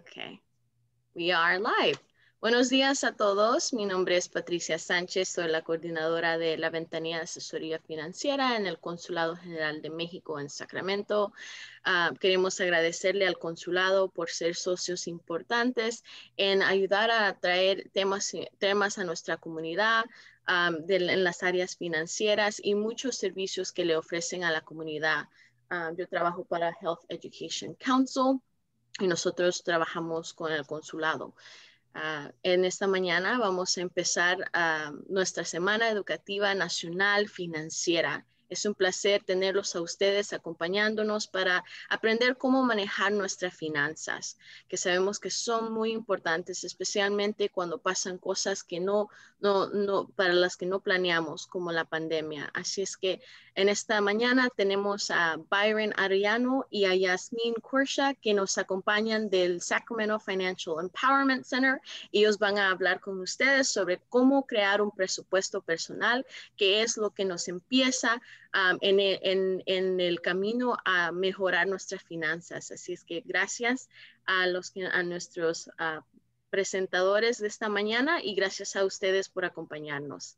Okay. We are live. Buenos días a todos. Mi nombre es Patricia Sánchez. Soy la coordinadora de la Ventanilla de Asesoría Financiera en el Consulado General de México en Sacramento. Ah, queremos agradecerle al consulado por ser socios importantes en ayudar a traer temas, temas a nuestra comunidad, ah, en las áreas financieras y muchos servicios que le ofrecen a la comunidad. Ah, yo trabajo para Health Education Council y nosotros trabajamos con el consulado. Ah, en esta mañana vamos a empezar ah, nuestra semana educativa nacional financiera es un placer tenerlos a ustedes acompañándonos para aprender cómo manejar nuestras finanzas, que sabemos que son muy importantes, especialmente cuando pasan cosas que no, no, no, para las que no planeamos, como la pandemia. Así es que en esta mañana tenemos a Byron Ariano y a Yasmin Kursha que nos acompañan del Sacramento Financial Empowerment Center. Ellos van a hablar con ustedes sobre cómo crear un presupuesto personal, que es lo que nos empieza e, en, el, camino a mejorar nuestras finanzas. Así es que gracias a, los, a nuestros ah, presentadores de esta mañana y gracias a ustedes por acompañarnos.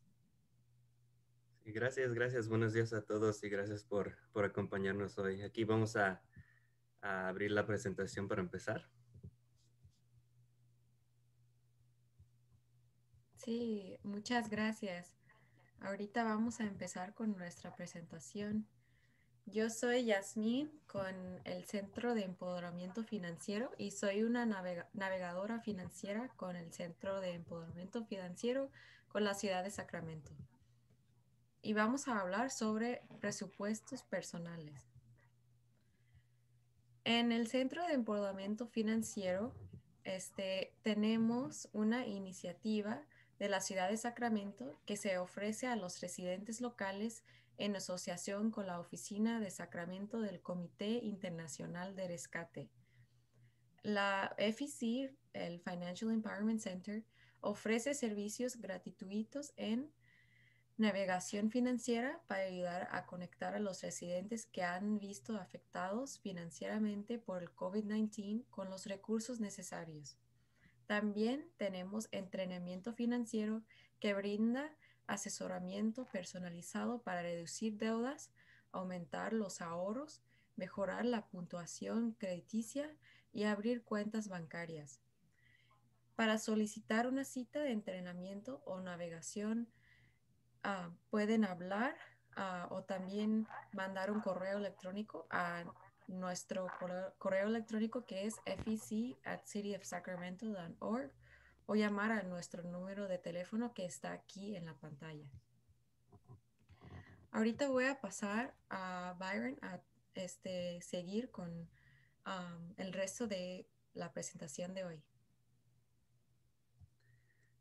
Gracias, gracias. Buenos días a todos y gracias por, por acompañarnos hoy. Aquí vamos a, a abrir la presentación para empezar. Sí, muchas gracias. Ahorita vamos a empezar con nuestra presentación. Yo soy Yasmín con el Centro de Empoderamiento Financiero y soy una navegadora financiera con el Centro de Empoderamiento Financiero con la ciudad de Sacramento. Y vamos a hablar sobre presupuestos personales. En el Centro de Empoderamiento Financiero este, tenemos una iniciativa de la ciudad de Sacramento que se ofrece a los residentes locales en asociación con la Oficina de Sacramento del Comité Internacional de Rescate. La FEC, el Financial Empowerment Center, ofrece servicios gratuitos en navegación financiera para ayudar a conectar a los residentes que han visto afectados financieramente por el COVID-19 con los recursos necesarios. También tenemos entrenamiento financiero que brinda asesoramiento personalizado para reducir deudas, aumentar los ahorros, mejorar la puntuación crediticia y abrir cuentas bancarias. Para solicitar una cita de entrenamiento o navegación, ah, pueden hablar ah, o también mandar un correo electrónico a nuestro correo, electrónico que es fec at cityofsacramento.org o llamar a nuestro número de teléfono que está aquí en la pantalla. Ahorita voy a pasar a Byron a este, seguir con um, el resto de la presentación de hoy.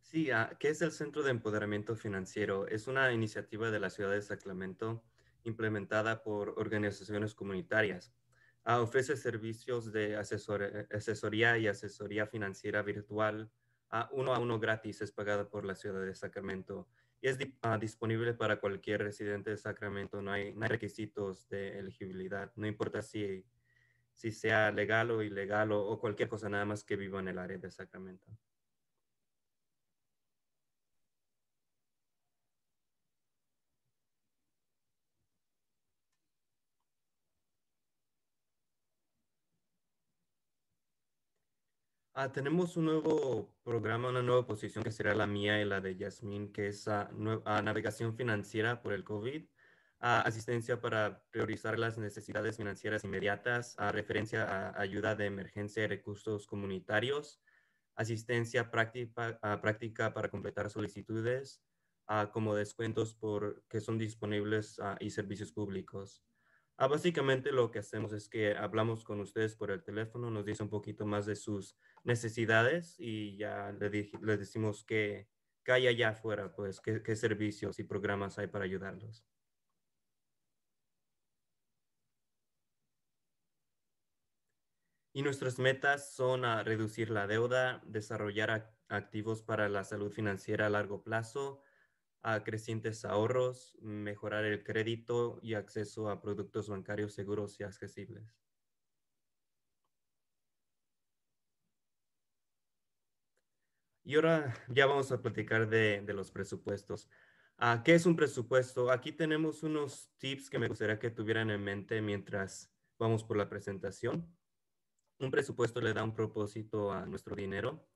Sí, ah, que es el Centro de Empoderamiento Financiero? Es una iniciativa de la ciudad de Sacramento implementada por organizaciones comunitarias. Ah, ofrece servicios de asesoría y asesoría financiera virtual a ah, uno a uno gratis, es pagada por la ciudad de Sacramento y es ah, disponible para cualquier residente de Sacramento. No hay, requisitos de elegibilidad, no importa si, si sea legal o ilegal o cualquier cosa, nada más que viva en el área de Sacramento. Ah, tenemos un nuevo programa, una nueva posición que será la mía y la de Yasmín, que es a ah, ah, navegación financiera por el COVID, asistencia para priorizar las necesidades financieras inmediatas, referencia a ayuda de emergencia y recursos comunitarios, asistencia práctica, para completar solicitudes, como descuentos por, que son disponibles y servicios públicos. Ah, básicamente lo que hacemos es que hablamos con ustedes por el teléfono, nos dice un poquito más de sus necesidades y ya les, decimos que, hay allá afuera, pues qué, qué servicios y programas hay para ayudarlos. Y nuestras metas son a reducir la deuda, desarrollar activos para la salud financiera a largo plazo, a crecientes ahorros, mejorar el crédito y acceso a productos bancarios seguros y accesibles. Y ahora ya vamos a platicar de, los presupuestos. Ah, ¿Qué es un presupuesto? Aquí tenemos unos tips que me gustaría que tuvieran en mente mientras vamos por la presentación. Un presupuesto le da un propósito a nuestro dinero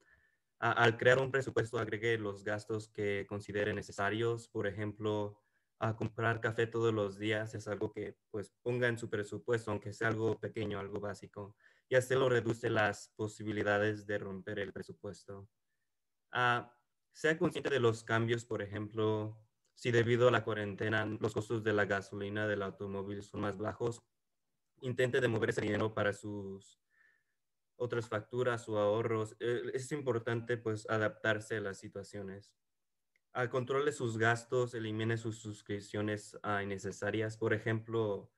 al crear un presupuesto agregue los gastos que considere necesarios. Por ejemplo, a comprar café todos los días es algo que pues ponga en su presupuesto, aunque sea algo pequeño, algo básico. Y así lo reduce las posibilidades de romper el presupuesto. Ah, sea consciente de los cambios, por ejemplo, si debido a la cuarentena los costos de la gasolina del automóvil son más bajos, intente de mover ese dinero para sus otras facturas o ahorros. Eh, es importante pues adaptarse a las situaciones. Al ah, control sus gastos, elimine sus suscripciones ah, innecesarias. Por ejemplo,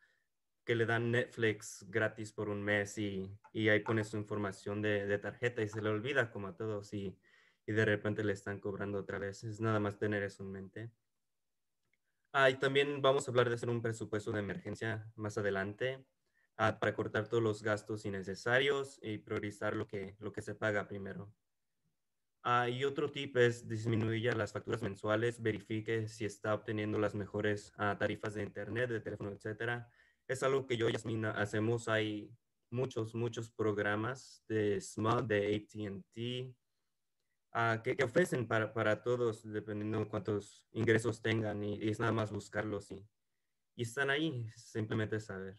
que le dan Netflix gratis por un mes y, y ahí pone su información de, tarjeta y se le olvida como a todos y, y, de repente le están cobrando otra vez. Es nada más tener eso en mente. ahí también vamos a hablar de hacer un presupuesto de emergencia más adelante para cortar todos los gastos innecesarios y priorizar lo que, lo que se paga primero. Ah, y otro tip es disminuir las facturas mensuales, verifique si está obteniendo las mejores ah, tarifas de internet, de teléfono, etcétera. Es algo que yo y Yasmina hacemos. Hay muchos, muchos programas de Smart, de ATT, ah, que, ofrecen para, todos, dependiendo de cuántos ingresos tengan. Y, es nada más buscarlos y, y están ahí, simplemente saber.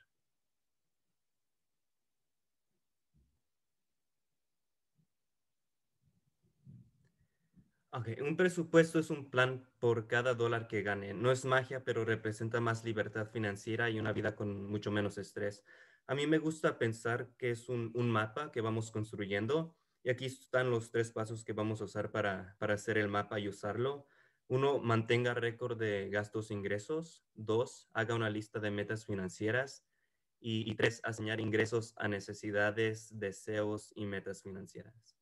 Un presupuesto es un plan por cada dólar que gane. No es magia, pero representa más libertad financiera y una vida con mucho menos estrés. A mí me gusta pensar que es un, mapa que vamos construyendo y aquí están los tres pasos que vamos a usar para, hacer el mapa y usarlo. Uno, mantenga récord de gastos e ingresos. Dos, haga una lista de metas financieras. Y, y tres, asignar ingresos a necesidades, deseos y metas financieras.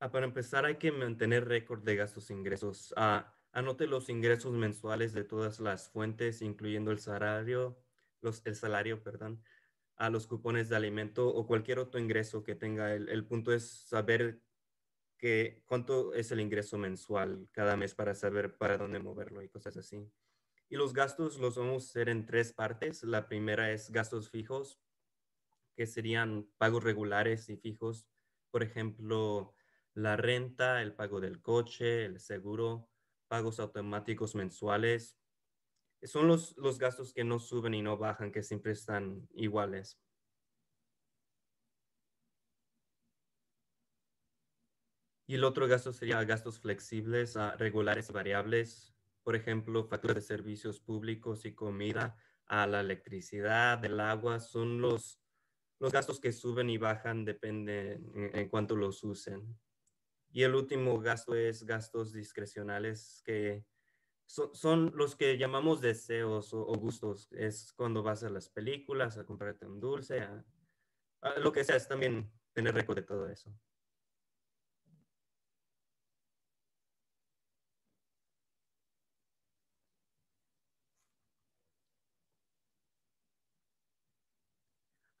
Ah, para empezar hay que mantener récord de gastos e ingresos. Ah, anote los ingresos mensuales de todas las fuentes, incluyendo el salario, los, el salario, perdón, a los cupones de alimento o cualquier otro ingreso que tenga. El, punto es saber que, cuánto es el ingreso mensual cada mes para saber para dónde moverlo y cosas así. Y los gastos los vamos a hacer en tres partes. La primera es gastos fijos, que serían pagos regulares y fijos. Por ejemplo, la renta, el pago del coche, el seguro, pagos automáticos mensuales. Son los, gastos que no suben y no bajan, que siempre están iguales. Y el otro gasto sería gastos flexibles, ah, regulares y variables. Por ejemplo, facturas de servicios públicos y comida, a la electricidad, el agua, son los, gastos que suben y bajan, depende en, cuánto los usen. Y el último gasto es gastos discrecionales que son, los que llamamos deseos o, gustos. Es cuando vas a las películas, a comprarte un dulce, a, a lo que sea, es también tener récord de todo eso.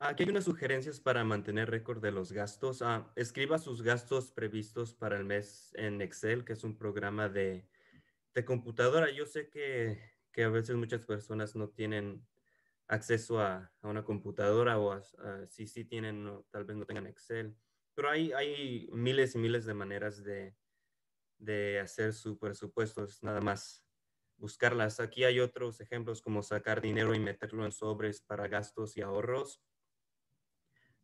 Aquí hay unas sugerencias para mantener récord de los gastos. Ah, escriba sus gastos previstos para el mes en Excel, que es un programa de, de computadora. Yo sé que, que, a veces muchas personas no tienen acceso a, a una computadora o ah, si sí tienen, tal vez no tengan Excel. Pero hay, hay miles y miles de maneras de, de hacer su presupuesto. Es nada más buscarlas. Aquí hay otros ejemplos como sacar dinero y meterlo en sobres para gastos y ahorros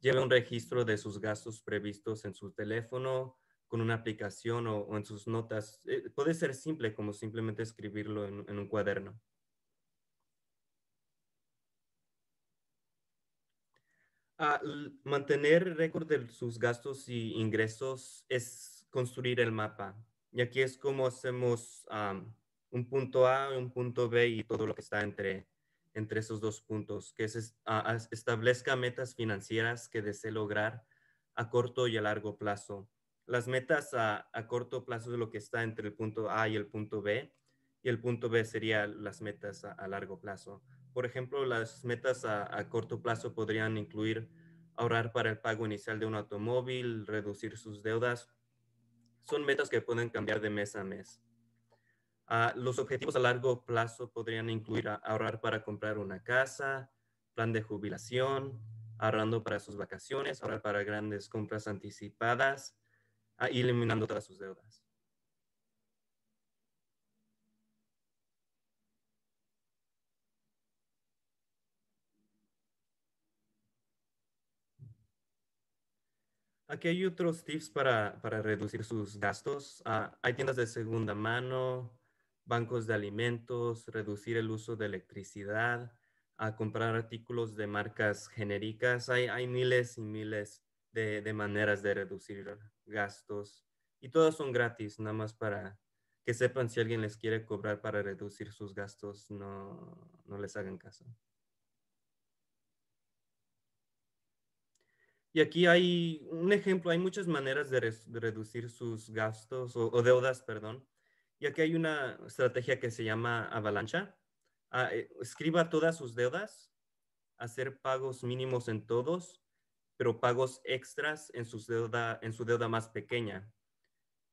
lleve un registro de sus gastos previstos en su teléfono, con una aplicación o, en sus notas. Eh, puede ser simple como simplemente escribirlo en, un cuaderno. Ah, mantener récord de sus gastos y ingresos es construir el mapa. Y aquí es como hacemos un punto A, un punto B y todo lo que está entre entre esos dos puntos, que es, establezca metas financieras que desee lograr a corto y a largo plazo. Las metas a, corto plazo es lo que está entre el punto A y el punto B, y el punto B sería las metas a largo plazo. Por ejemplo, las metas a corto plazo podrían incluir ahorrar para el pago inicial de un automóvil, reducir sus deudas. Son metas que pueden cambiar de mes a mes. Ah, los objetivos a largo plazo podrían incluir ahorrar para comprar una casa, plan de jubilación, ahorrando para sus vacaciones, ahorrar para grandes compras anticipadas ah, eliminando todas sus deudas. Aquí hay otros tips para, reducir sus gastos. Ah, hay tiendas de segunda mano, bancos de alimentos, reducir el uso de electricidad, a comprar artículos de marcas genéricas. Hay, miles y miles de, maneras de reducir gastos y todas son gratis, nada más para que sepan si alguien les quiere cobrar para reducir sus gastos, no, les hagan caso. Y aquí hay un ejemplo, hay muchas maneras de, reducir sus gastos o deudas, perdón. Y aquí hay una estrategia que se llama avalancha. Ah, eh, escriba todas sus deudas, hacer pagos mínimos en todos, pero pagos extras en, sus deuda, en su deuda más pequeña.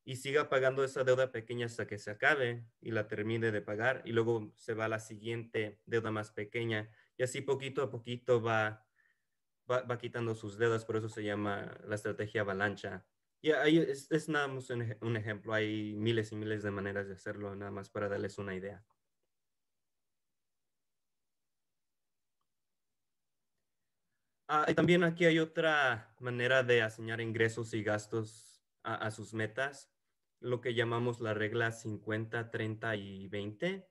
Y siga pagando esa deuda pequeña hasta que se acabe y la termine de pagar. Y luego se va a la siguiente deuda más pequeña. Y así poquito a poquito va, va quitando sus deudas. Por eso se llama la estrategia avalancha. Y ahí es, nada más un, ejemplo. Hay miles y miles de maneras de hacerlo, nada más para darles una idea. Ah, también aquí hay otra manera de asignar ingresos y gastos a, sus metas, lo que llamamos la regla 50, 30 y 20.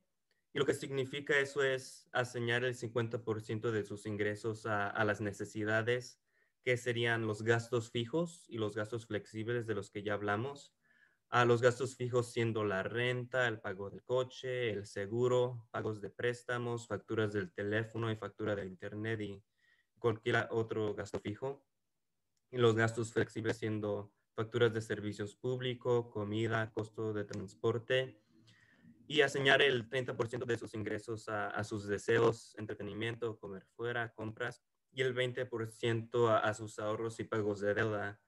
Y lo que significa eso es asignar el 50% de sus ingresos a las necesidades que serían los gastos fijos y los gastos flexibles de los que ya hablamos. A los gastos fijos siendo la renta, el pago del coche, el seguro, pagos de préstamos, facturas del teléfono y factura de internet y cualquier otro gasto fijo. Y los gastos flexibles siendo facturas de servicios públicos, comida, costo de transporte y asignar el 30% de sus ingresos a, a, sus deseos, entretenimiento, comer fuera, compras y el 20% a, sus ahorros y pagos de deuda.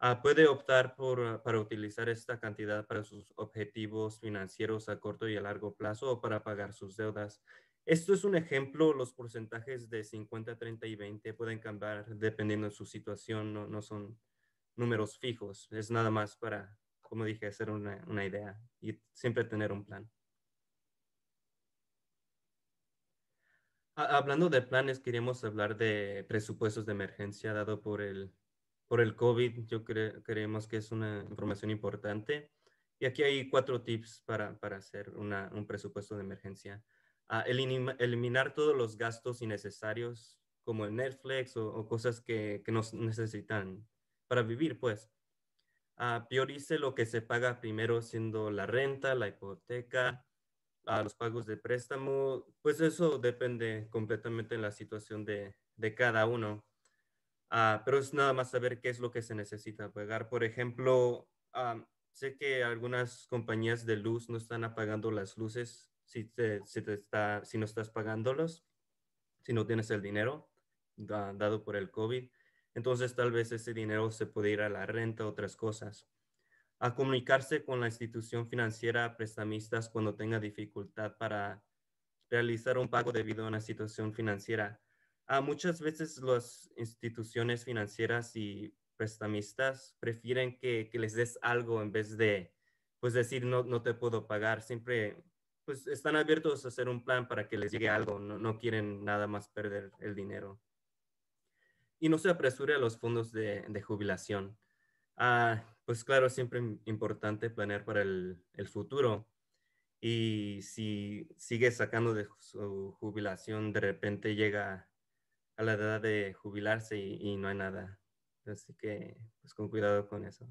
Ah, puede optar por, para utilizar esta cantidad para sus objetivos financieros a corto y a largo plazo o para pagar sus deudas. Esto es un ejemplo, los porcentajes de 50, 30 y 20 pueden cambiar dependiendo de su situación, no, no son números fijos, es nada más para, como dije, hacer una, una idea y siempre tener un plan. Hablando de planes, queríamos hablar de presupuestos de emergencia dado por el, por el COVID. Yo creemos que es una información importante. Y aquí hay cuatro tips para, hacer un presupuesto de emergencia. Ah, eliminar todos los gastos innecesarios, como el Netflix o, cosas que, que, nos necesitan para vivir, pues. Ah, priorice lo que se paga primero, siendo la renta, la hipoteca, a los pagos de préstamo, pues eso depende completamente de la situación de, cada uno. Ah, pero es nada más saber qué es lo que se necesita pagar. Por ejemplo, ah, sé que algunas compañías de luz no están apagando las luces si, te está, si no estás pagándolos si no tienes el dinero dado por el COVID. Entonces tal vez ese dinero se puede ir a la renta, otras cosas a comunicarse con la institución financiera prestamistas cuando tenga dificultad para realizar un pago debido a una situación financiera. Ah, muchas veces las instituciones financieras y prestamistas prefieren que, les des algo en vez de pues decir no, no te puedo pagar. Siempre pues están abiertos a hacer un plan para que les llegue algo, no, quieren nada más perder el dinero. Y no se apresure a los fondos de, jubilación. Ah, pues claro, siempre importante planear para el, futuro. Y si sigue sacando de su jubilación, de repente llega a la edad de jubilarse y, no hay nada. Así que, pues con cuidado con eso.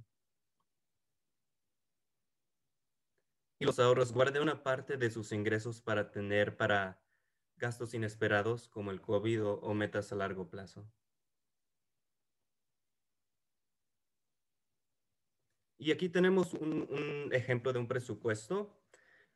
Y los ahorros, guarde una parte de sus ingresos para tener para gastos inesperados como el COVID o metas a largo plazo. Y aquí tenemos un, ejemplo de un presupuesto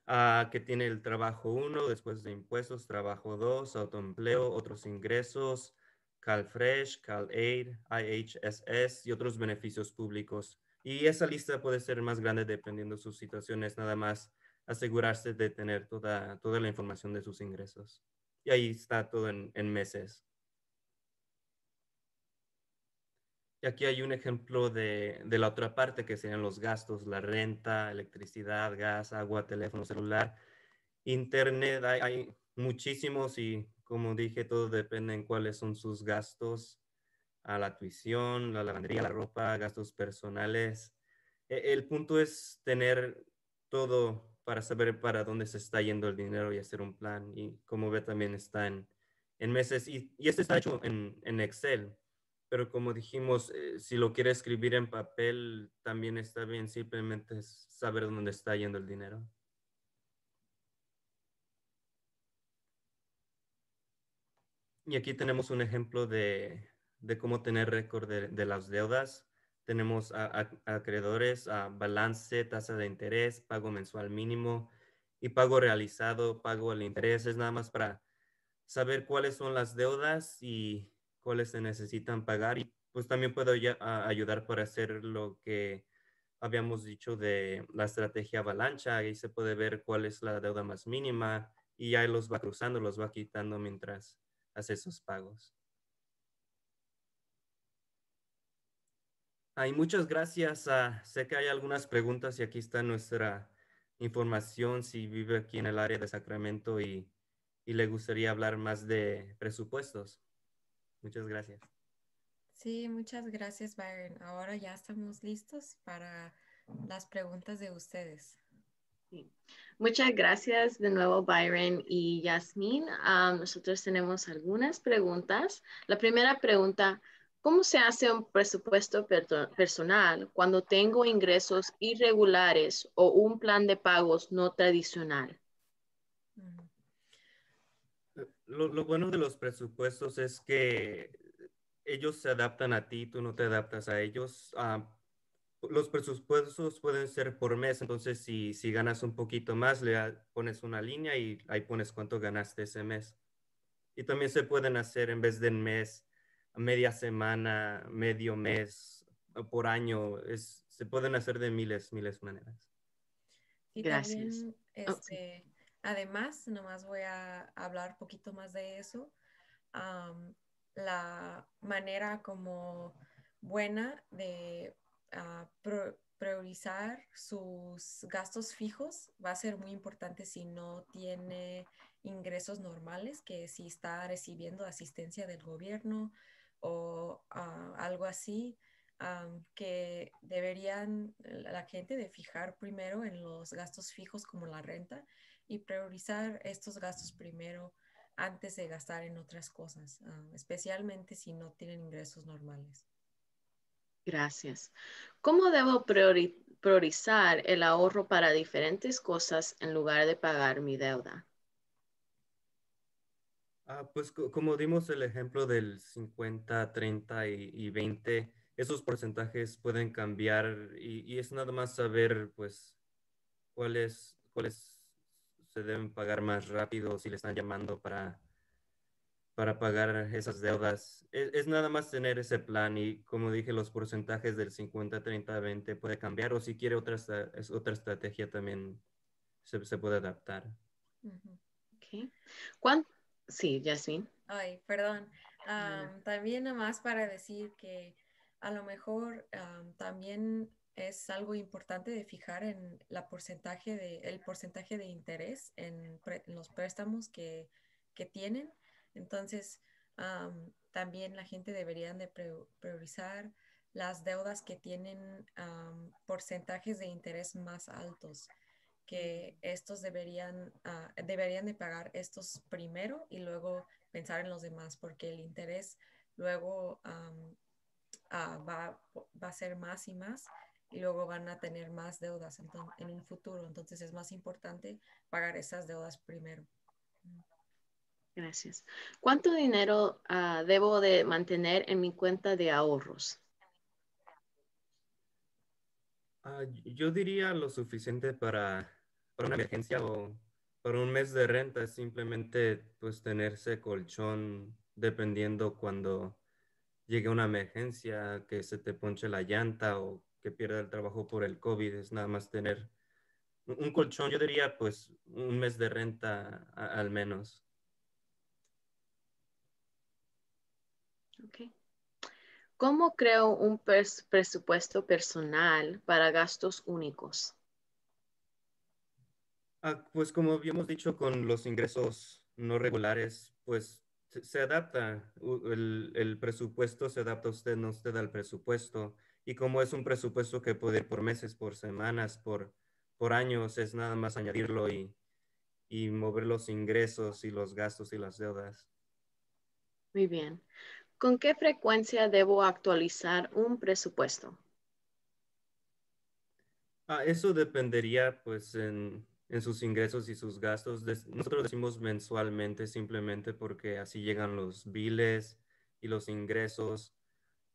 ah, que tiene el trabajo 1, después de impuestos, trabajo 2, autoempleo, otros ingresos, CalFresh, CalAid, IHSS y otros beneficios públicos. Y esa lista puede ser más grande dependiendo de sus situaciones, nada más asegurarse de tener toda, la información de sus ingresos. Y ahí está todo en meses. Y aquí hay un ejemplo de, la otra parte, que serían los gastos, la renta, electricidad, gas, agua, teléfono celular, internet. Hay, muchísimos y, como dije, todo depende en cuáles son sus gastos. A la tuición, la lavandería, la ropa, gastos personales. E, el punto es tener todo para saber para dónde se está yendo el dinero y hacer un plan. Y como ve, también está en, meses. Y, este está hecho en, en Excel pero como dijimos, eh, si lo quiere escribir en papel, también está bien, simplemente saber dónde está yendo el dinero. Y aquí tenemos un ejemplo de, cómo tener récord de, las deudas. Tenemos acreedores, balance, tasa de interés, pago mensual mínimo y pago realizado, pago al interés. Es nada más para saber cuáles son las deudas y cuáles se necesitan pagar y pues también puedo ayudar para hacer lo que habíamos dicho de la estrategia avalancha. Ahí se puede ver cuál es la deuda más mínima y ahí los va cruzando, los va quitando mientras hace esos pagos. muchas gracias. Ah, sé que hay algunas preguntas y aquí está nuestra información si vive aquí en el área de Sacramento y, y le gustaría hablar más de presupuestos. Muchas gracias. Sí, muchas gracias, Byron. Ahora ya estamos listos para las preguntas de ustedes. Muchas gracias de nuevo, Byron y Yasmin. Ah, nosotros tenemos algunas preguntas. La primera pregunta, ¿cómo se hace un presupuesto personal cuando tengo ingresos irregulares o un plan de pagos no tradicional? lo, bueno de los presupuestos es que ellos se adaptan a ti, tú no te adaptas a ellos. Ah, los presupuestos pueden ser por mes, entonces si, ganas un poquito más, le pones una línea y ahí pones cuánto ganaste ese mes. Y también se pueden hacer en vez de en mes, media semana, medio mes, por año. se pueden hacer de miles, miles maneras. Gracias. Este, Además, nomás voy a hablar un poquito más de eso. la manera como buena de ah, priorizar sus gastos fijos va a ser muy importante si no tiene ingresos normales, que si está recibiendo asistencia del gobierno o ah, algo así, que deberían la gente de fijar primero en los gastos fijos como la renta y priorizar estos gastos primero antes de gastar en otras cosas, ah, especialmente si no tienen ingresos normales. Gracias. ¿Cómo debo priorizar el ahorro para diferentes cosas en lugar de pagar mi deuda? Ah, pues como dimos el ejemplo del 50, 30 y, 20, esos porcentajes pueden cambiar y, y, es nada más saber pues cuál es, cuál es deben pagar más rápido si le están llamando para, para pagar esas deudas. Es, nada más tener ese plan y como dije, los porcentajes del 50, 30, 20 puede cambiar o si quiere otra, otra estrategia también se, se puede adaptar. Sí, Jasmine. Ay, perdón. También nada más para decir que a lo mejor también es algo importante de fijar en la porcentaje de, el porcentaje de interés en, los préstamos que, tienen. Entonces, también la gente debería de priorizar las deudas que tienen porcentajes de interés más altos, que estos ah, deberían, de pagar estos primero y luego pensar en los demás, porque el interés luego ah, va, va a ser más y más y luego van a tener más deudas en, en un futuro. Entonces es más importante pagar esas deudas primero. Gracias. ¿Cuánto dinero ah, debo de mantener en mi cuenta de ahorros? Ah, yo diría lo suficiente para, una emergencia o para un mes de renta, simplemente pues tenerse colchón dependiendo cuando llegue una emergencia, que se te ponche la llanta o pierda el trabajo por el COVID, es nada más tener un colchón, yo diría pues un mes de renta al menos. ¿Cómo creo un presupuesto personal para gastos únicos? Ah, pues como habíamos dicho con los ingresos no regulares, pues se adapta, el, el, presupuesto se adapta a usted, no usted al presupuesto. Y como es un presupuesto que puede ir por meses, por semanas, por, por años, es nada más añadirlo y, y mover los ingresos y los gastos y las deudas. Muy bien. ¿Con qué frecuencia debo actualizar un presupuesto? Ah, eso dependería pues en, en, sus ingresos y sus gastos. Nosotros decimos mensualmente simplemente porque así llegan los biles y los ingresos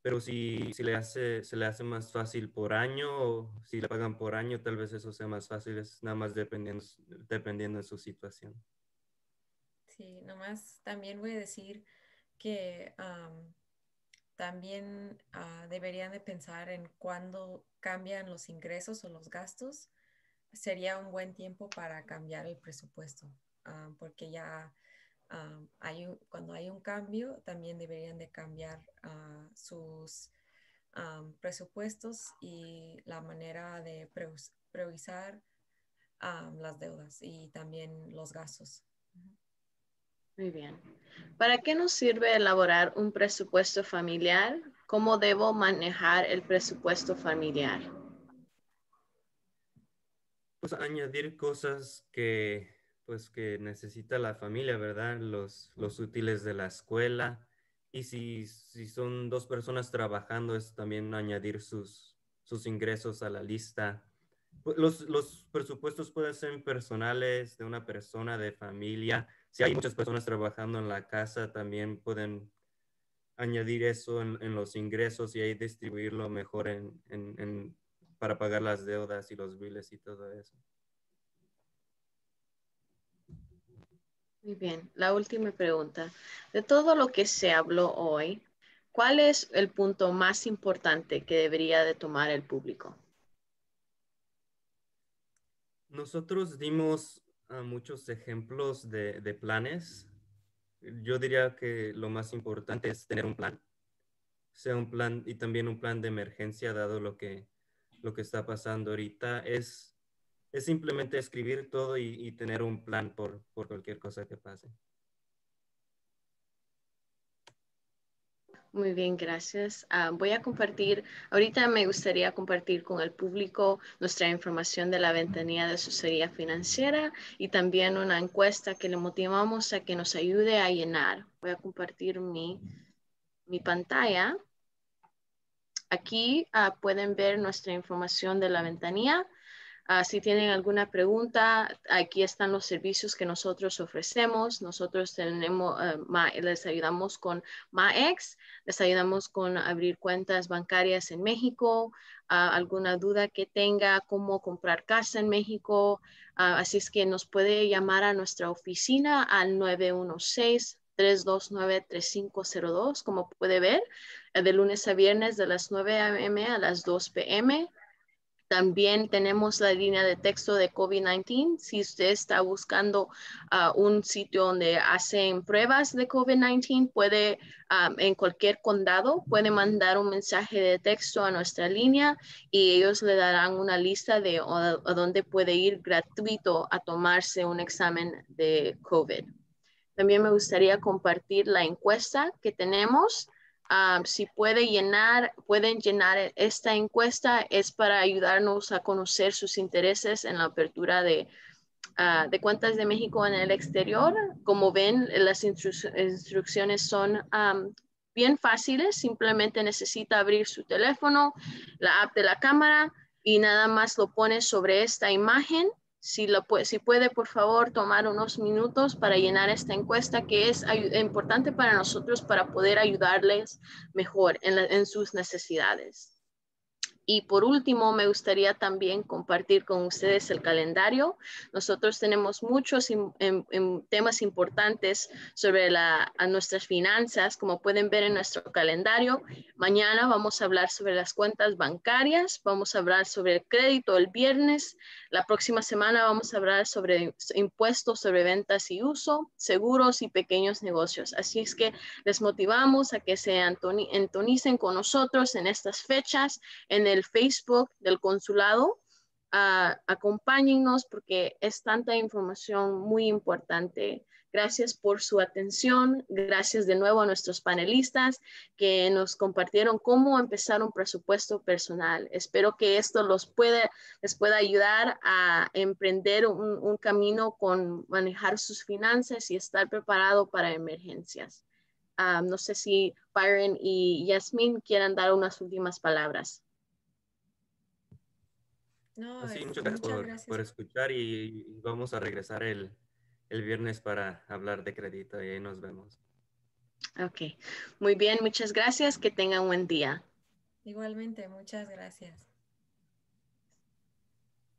pero si, si le hace, se le hace más fácil por año o si le pagan por año, tal vez eso sea más fácil, es nada más dependiendo, dependiendo de su situación. Sí, nomás también voy a decir que también ah, deberían de pensar en cuándo cambian los ingresos o los gastos. Sería un buen tiempo para cambiar el presupuesto, ah, porque ya hay cuando hay un cambio, también deberían de cambiar ah, sus presupuestos y la manera de previsar las deudas y también los gastos. Muy bien. ¿Para qué nos sirve elaborar un presupuesto familiar? ¿Cómo debo manejar el presupuesto familiar? Pues añadir cosas que pues que necesita la familia, ¿verdad? Los, los útiles de la escuela. Y si, si son dos personas trabajando, es también añadir sus, sus ingresos a la lista. Pues, los, los, presupuestos pueden ser personales, de una persona, de familia. Si hay muchas personas trabajando en la casa, también pueden añadir eso en, los ingresos y ahí distribuirlo mejor en, en, para pagar las deudas y los biles y todo eso. Muy bien, la última pregunta. De todo lo que se habló hoy, ¿cuál es el punto más importante que debería de tomar el público? Nosotros dimos ah, muchos ejemplos de, de, planes. Yo diría que lo más importante es tener un plan, sea un plan y también un plan de emergencia, dado lo que, lo que está pasando ahorita. Es es simplemente escribir todo y, tener un plan por, cualquier cosa que pase. Muy bien, gracias. Ah, voy a compartir, ahorita me gustaría compartir con el público nuestra información de la ventanilla de asesoría financiera y también una encuesta que le motivamos a que nos ayude a llenar. Voy a compartir mi, pantalla. Aquí ah, pueden ver nuestra información de la ventanilla Ah, si tienen alguna pregunta, aquí están los servicios que nosotros ofrecemos. Nosotros tenemos, eh, les ayudamos con MAEX, les ayudamos con abrir cuentas bancarias en México, ah, alguna duda que tenga, cómo comprar casa en México. Ah, así es que nos puede llamar a nuestra oficina al 916. 329-3502, como puede ver, eh, de lunes a viernes de las 9 a.m. a las 2 p.m. También tenemos la línea de texto de COVID-19. Si usted está buscando ah, un sitio donde hacen pruebas de COVID-19, puede ah, en cualquier condado, puede mandar un mensaje de texto a nuestra línea y ellos le darán una lista de dónde puede ir gratuito a tomarse un examen de COVID. También me gustaría compartir la encuesta que tenemos Ah, si puede llenar, pueden llenar e-, esta encuesta, es para ayudarnos a conocer sus intereses en la apertura de, ah, cuentas de México en el exterior. Como ven, las instrucciones son bien fáciles, simplemente necesita abrir su teléfono, la app de la cámara y nada más lo pone sobre esta imagen si, lo puede, si puede, por favor, tomar unos minutos para llenar esta encuesta que es importante para nosotros para poder ayudarles mejor en, en sus necesidades. Y por último, me gustaría también compartir con ustedes el calendario. Nosotros tenemos muchos em, em, temas importantes sobre la, nuestras finanzas, como pueden ver en nuestro calendario. Mañana vamos a hablar sobre las cuentas bancarias, vamos a hablar sobre el crédito el viernes. La próxima semana vamos a hablar sobre impuestos sobre ventas y uso, seguros y pequeños negocios. Así es que les motivamos a que se antonicen con nosotros en estas fechas, en Facebook del consulado. Ah, acompáñennos porque es tanta información muy importante. Gracias por su atención. Gracias de nuevo a nuestros panelistas que nos compartieron cómo empezar un presupuesto personal. Espero que esto los puede, les pueda ayudar a emprender un, camino con manejar sus finanzas y estar preparado para emergencias. Ah, no sé si Byron y Yasmin quieran dar unas últimas palabras. No, este, muchas, gracias, por, escuchar y, vamos a regresar el, el, viernes para hablar de crédito y ahí nos vemos. Ok, muy bien, muchas gracias, que tengan un buen día. Igualmente, muchas gracias.